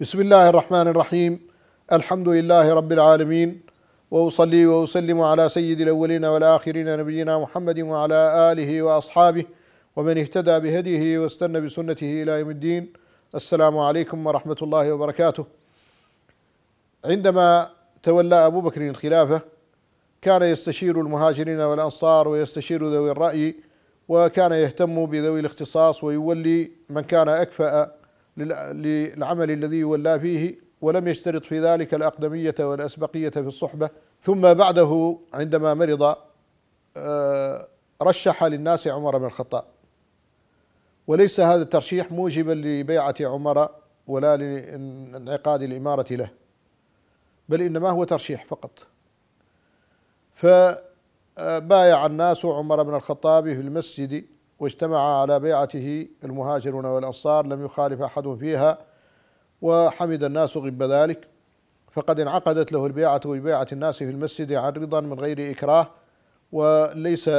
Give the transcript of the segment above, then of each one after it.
بسم الله الرحمن الرحيم الحمد لله رب العالمين واصلي واسلم على سيد الاولين والاخرين نبينا محمد وعلى اله واصحابه ومن اهتدى بهديه واستنى بسنته الى يوم الدين السلام عليكم ورحمه الله وبركاته عندما تولى ابو بكر الخلافه كان يستشير المهاجرين والانصار ويستشير ذوي الراي وكان يهتم بذوي الاختصاص ويولي من كان اكفأ للعمل الذي يولى فيه ولم يشترط في ذلك الأقدمية والأسبقية في الصحبة ثم بعده عندما مرض آه، رشح للناس عمر بن الخطاب وليس هذا الترشيح موجبا لبيعة عمر ولا لانعقاد الإمارة له بل إنما هو ترشيح فقط فبايع الناس عمر بن الخطاب في المسجد واجتمع على بيعته المهاجرون والأنصار لم يخالف أحد فيها وحمد الناس غب ذلك فقد انعقدت له البيعة ببيعة الناس في المسجد عن رضا من غير إكراه وليس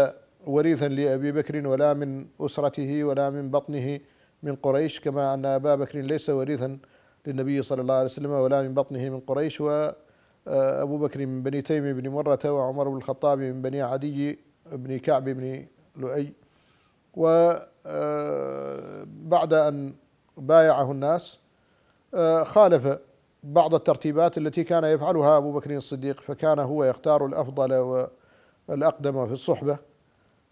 وريثا لأبي بكر ولا من أسرته ولا من بطنه من قريش كما أن أبا بكر ليس وريثا للنبي صلى الله عليه وسلم ولا من بطنه من قريش وأبو بكر من بني تيم بن مرة وعمر بن الخطاب من بني عدي بن كعب بن لؤي وبعد آه، أن بايعه الناس آه، خالف بعض الترتيبات التي كان يفعلها أبو بكر الصديق فكان هو يختار الأفضل والأقدم في الصحبة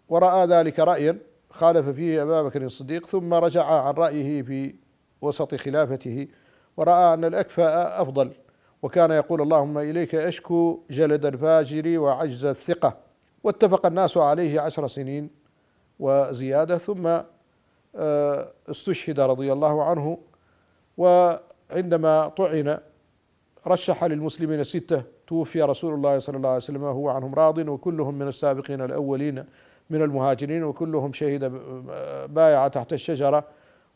ورأى ذلك رأيا خالف فيه أبا بكر الصديق ثم رجع عن رأيه في وسط خلافته ورأى أن الأكفأ أفضل وكان يقول اللهم إليك أشكو جلد الفاجر وعجز الثقة واتفق الناس عليه عشر سنين وزيادة ثم آه، استشهد رضي الله عنه وعندما طعن رشح للمسلمين ستة توفي رسول الله صلى الله عليه وسلم وهو عنهم راض وكلهم من السابقين الأولين من المهاجرين وكلهم شهد آه، بايع تحت الشجرة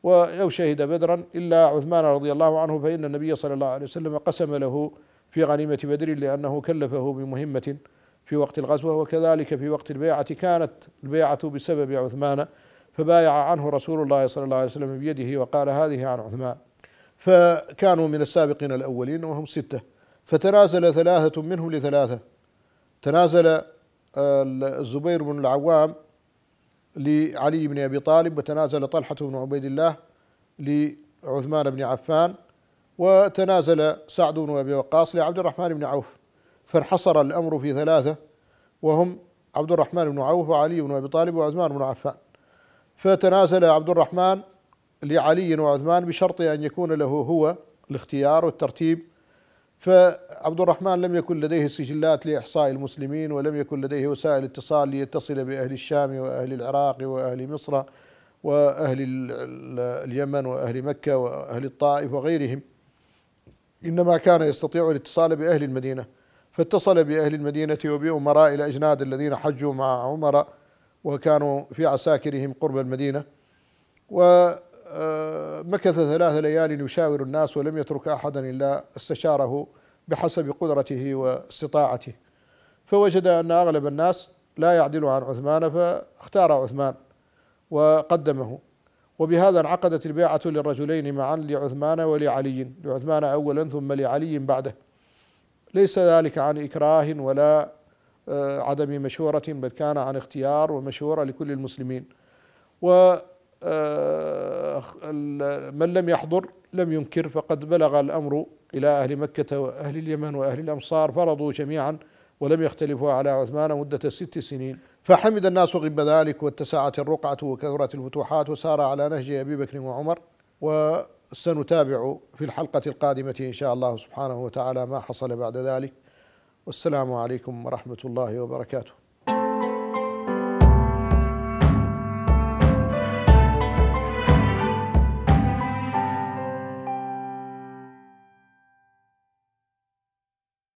أو شهد بدرا إلا عثمان رضي الله عنه فإن النبي صلى الله عليه وسلم قسم له في غنيمة بدر لأنه كلفه بمهمة في وقت الغزوة وكذلك في وقت البيعة كانت البيعة بسبب عثمان فبايع عنه رسول الله صلى الله عليه وسلم بيده وقال هذه عن عثمان فكانوا من السابقين الأولين وهم ستة فتنازل ثلاثة منهم لثلاثة تنازل آه، الزبير بن العوام لعلي بن أبي طالب وتنازل طلحة بن عبيد الله لعثمان بن عفان وتنازل سعد بن أبي وقاص لعبد الرحمن بن عوف فانحصر الأمر في ثلاثة وهم عبد الرحمن بن عوف وعلي بن أبي طالب وعثمان بن عفان فتنازل عبد الرحمن لعلي وعثمان بشرط أن يكون له هو الاختيار والترتيب فعبد الرحمن لم يكن لديه سجلات لإحصاء المسلمين ولم يكن لديه وسائل اتصال ليتصل بأهل الشام وأهل العراق وأهل مصر وأهل اليمن وأهل مكة وأهل الطائف وغيرهم إنما كان يستطيع الاتصال بأهل المدينة فاتصل بأهل المدينة وبأمراء الأجناد الذين حجوا مع عمر وكانوا في عساكرهم قرب المدينة ومكث آه، ثلاث ليال يشاور الناس ولم يترك أحدا إلا استشاره بحسب قدرته واستطاعته فوجد أن أغلب الناس لا يعدل عن عثمان فاختار عثمان وقدمه وبهذا انعقدت البيعة للرجلين معا لعثمان ولعلي لعثمان أولا ثم لعلي بعده ليس ذلك عن إكراه ولا آه، عدم مشورة بل كان عن اختيار ومشورة لكل المسلمين و آه، من لم يحضر لم ينكر فقد بلغ الأمر إلى أهل مكة وأهل اليمن وأهل الأمصار فرضوا جميعا ولم يختلفوا على عثمان مدة ست سنين فحمد الناس غب ذلك واتسعت الرقعة وكثرت الفتوحات وسار على نهج أبي بكر وعمر و سنتابع في الحلقة القادمة إن شاء الله سبحانه وتعالى ما حصل بعد ذلك والسلام عليكم ورحمة الله وبركاته